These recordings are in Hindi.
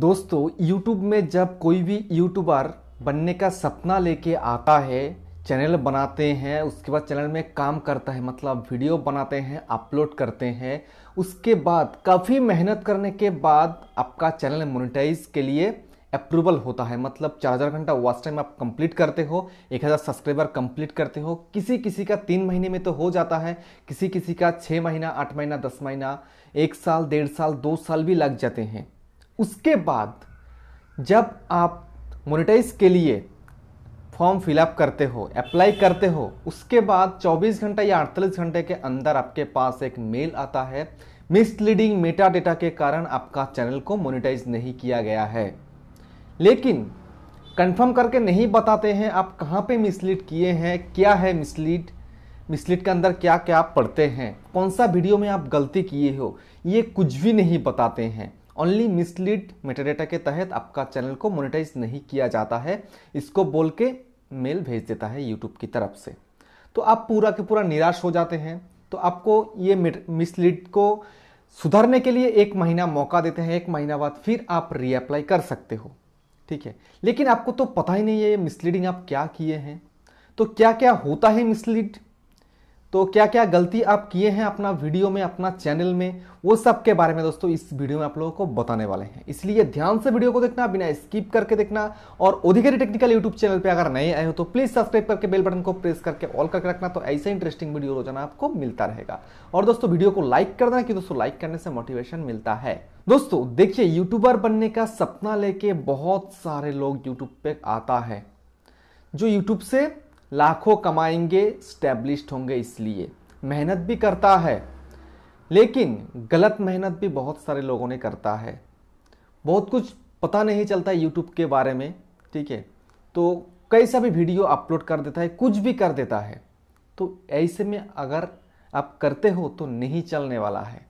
दोस्तों YouTube में जब कोई भी यूट्यूबर बनने का सपना लेके आता है चैनल बनाते हैं उसके बाद चैनल में काम करता है मतलब वीडियो बनाते हैं अपलोड करते हैं उसके बाद काफ़ी मेहनत करने के बाद आपका चैनल मोनिटाइज के लिए अप्रूवल होता है मतलब चार हज़ार घंटा वॉच टाइम आप कंप्लीट करते हो एक हज़ार सब्सक्राइबर कंप्लीट करते हो किसी किसी का तीन महीने में तो हो जाता है किसी किसी का छः महीना आठ महीना दस महीना एक साल डेढ़ साल दो साल भी लग जाते हैं उसके बाद जब आप मोनिटाइज के लिए फॉर्म फिलअप करते हो अप्लाई करते हो उसके बाद 24 घंटे या 48 घंटे के अंदर आपके पास एक मेल आता है मिसलीडिंग मेटा डेटा के कारण आपका चैनल को मोनिटाइज नहीं किया गया है लेकिन कंफर्म करके नहीं बताते हैं आप कहाँ पे मिसलीड किए हैं क्या है मिसलीड मिसलीड के अंदर क्या क्या आप पढ़ते हैं कौन सा वीडियो में आप गलती किए हो ये कुछ भी नहीं बताते हैं ओनली मिसलीड मेटाडेटा के तहत आपका चैनल को मोनिटाइज नहीं किया जाता है इसको बोल के मेल भेज देता है यूट्यूब की तरफ से तो आप पूरा के पूरा निराश हो जाते हैं तो आपको ये मिसलीड को सुधारने के लिए एक महीना मौका देते हैं एक महीना बाद फिर आप रीअप्लाई कर सकते हो ठीक है लेकिन आपको तो पता ही नहीं है ये मिसलीडिंग आप क्या किए हैं तो क्या क्या होता है मिसलीड तो क्या क्या गलती आप किए हैं अपना वीडियो में अपना चैनल में वो सब के बारे में दोस्तों इस वीडियो में आप लोगों को बताने वाले हैं इसलिए ध्यान से वीडियो को देखना बिना स्किप करके देखना और अधिकारी टेक्निकल यूट्यूब चैनल पे अगर नए आए हो तो प्लीज़ सब्सक्राइब करके बेल बटन को प्रेस करके ऑल करके रखना तो ऐसे इंटरेस्टिंग वीडियो रोजाना आपको मिलता रहेगा और दोस्तों वीडियो को लाइक कर देना क्योंकि दोस्तों लाइक करने से मोटिवेशन मिलता है दोस्तों देखिए यूट्यूबर बनने का सपना लेके बहुत सारे लोग यूट्यूब पे आता है जो यूट्यूब से लाखों कमाएंगे स्टैब्लिश्ड होंगे इसलिए मेहनत भी करता है लेकिन गलत मेहनत भी बहुत सारे लोगों ने करता है बहुत कुछ पता नहीं चलता यूट्यूब के बारे में ठीक है तो कैसा भी वीडियो अपलोड कर देता है कुछ भी कर देता है तो ऐसे में अगर आप करते हो तो नहीं चलने वाला है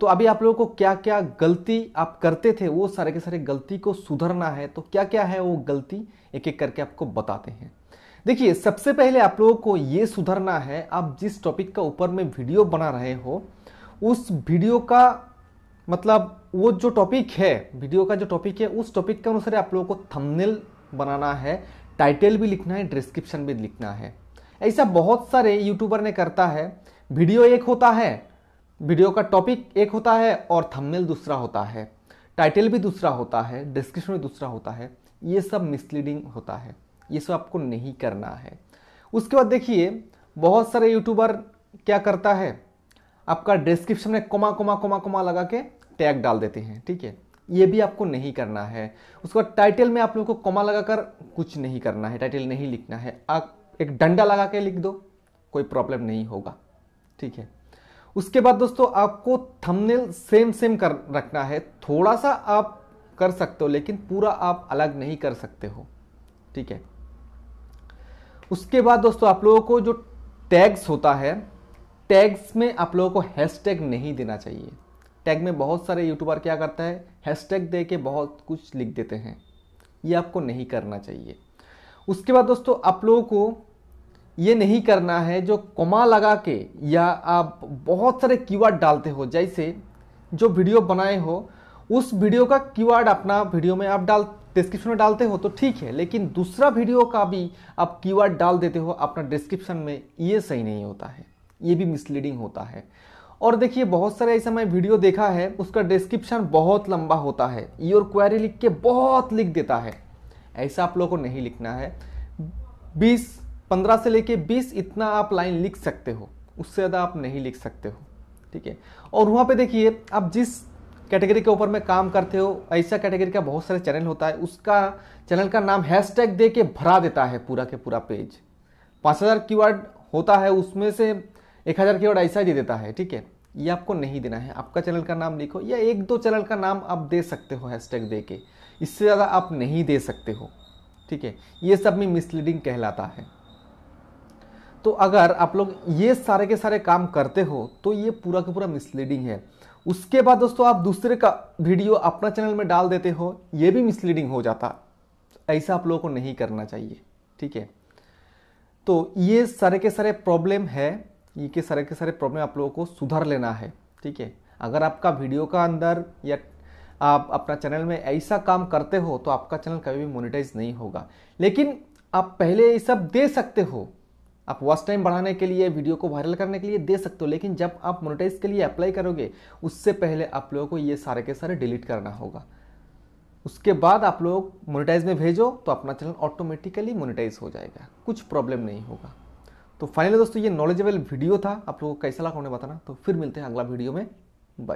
तो अभी आप लोगों को क्या क्या गलती आप करते थे वो सारे के सारे गलती को सुधरना है तो क्या क्या है वो गलती एक एक करके आपको बताते हैं देखिए सबसे पहले आप लोगों को ये सुधरना है आप जिस टॉपिक का ऊपर में वीडियो बना रहे हो उस वीडियो का मतलब वो जो टॉपिक है वीडियो का जो टॉपिक है उस टॉपिक के अनुसार आप लोगों को थंबनेल बनाना है टाइटल भी लिखना है डिस्क्रिप्शन भी लिखना है ऐसा बहुत सारे यूट्यूबर ने करता है वीडियो एक होता है वीडियो का टॉपिक एक होता है और थंबनेल दूसरा होता है टाइटल भी दूसरा होता है डिस्क्रिप्शन भी दूसरा होता है ये सब मिसलीडिंग होता है ये सब आपको नहीं करना है उसके बाद देखिए बहुत सारे यूट्यूबर क्या करता है आपका डिस्क्रिप्शन में कोमा कोमा कोमा कोमा लगा के टैग डाल देते हैं ठीक है ये भी आपको नहीं करना है उसके बाद टाइटल में आप लोग को कोमा लगाकर कुछ नहीं करना है टाइटल नहीं लिखना है आप एक डंडा लगा के लिख दो कोई प्रॉब्लम नहीं होगा ठीक है उसके बाद दोस्तों आपको थंबनेल सेम सेम कर रखना है थोड़ा सा आप कर सकते हो लेकिन पूरा आप अलग नहीं कर सकते हो ठीक है उसके बाद दोस्तों आप लोगों को जो टैग्स होता है टैग्स में आप लोगों को हैशटैग नहीं देना चाहिए टैग में बहुत सारे यूट्यूबर क्या करता है हैशटैग दे के बहुत कुछ लिख देते हैं ये आपको नहीं करना चाहिए उसके बाद दोस्तों आप लोगों को ये नहीं करना है जो कमा लगा के या आप बहुत सारे कीवर्ड डालते हो जैसे जो वीडियो बनाए हो उस वीडियो का कीवर्ड अपना वीडियो में आप डाल डिस्क्रिप्शन में डालते हो तो ठीक है लेकिन दूसरा वीडियो का भी आप कीवर्ड डाल देते हो अपना डिस्क्रिप्शन में ये सही नहीं होता है ये भी मिसलीडिंग होता है और देखिए बहुत सारे ऐसा मैं वीडियो देखा है उसका डिस्क्रिप्शन बहुत लंबा होता है योर क्वेरी लिख के बहुत लिख देता है ऐसा आप लोगों को नहीं लिखना है 20, 15 से लेके 20 इतना आप लाइन लिख सकते हो उससे ज़्यादा आप नहीं लिख सकते हो ठीक है और वहाँ पे देखिए आप जिस कैटेगरी के ऊपर में काम करते हो ऐसा कैटेगरी का बहुत सारे चैनल होता है उसका चैनल का नाम हैशटैग दे के भरा देता है पूरा के पूरा पेज पाँच हज़ार कीवर्ड होता है उसमें से एक हज़ार कीवर्ड ऐसा ही दे देता है ठीक है ये आपको नहीं देना है आपका चैनल का नाम लिखो या एक दो चैनल का नाम आप दे सकते हो हैशटैग दे के इससे ज़्यादा आप नहीं दे सकते हो ठीक है ये सब में मिसलीडिंग कहलाता है तो अगर आप लोग ये सारे के सारे काम करते हो तो ये पूरा का पूरा मिसलीडिंग है उसके बाद दोस्तों आप दूसरे का वीडियो अपना चैनल में डाल देते हो ये भी मिसलीडिंग हो जाता ऐसा आप लोगों को नहीं करना चाहिए ठीक है तो ये सारे के सारे प्रॉब्लम है ये के सारे के सारे प्रॉब्लम आप लोगों को सुधर लेना है ठीक है अगर आपका वीडियो का अंदर या आप अपना चैनल में ऐसा काम करते हो तो आपका चैनल कभी भी मोनिटाइज नहीं होगा लेकिन आप पहले ये सब दे सकते हो आप वॉच टाइम बढ़ाने के लिए वीडियो को वायरल करने के लिए दे सकते हो लेकिन जब आप मोनेटाइज के लिए अप्लाई करोगे उससे पहले आप लोगों को ये सारे के सारे डिलीट करना होगा उसके बाद आप लोग मोनेटाइज में भेजो तो अपना चैनल ऑटोमेटिकली मोनेटाइज हो जाएगा कुछ प्रॉब्लम नहीं होगा तो फाइनली दोस्तों ये नॉलेजेबल वीडियो था आप लोगों को कैसा लगा उन्हें बताना तो फिर मिलते हैं अगला वीडियो में बाय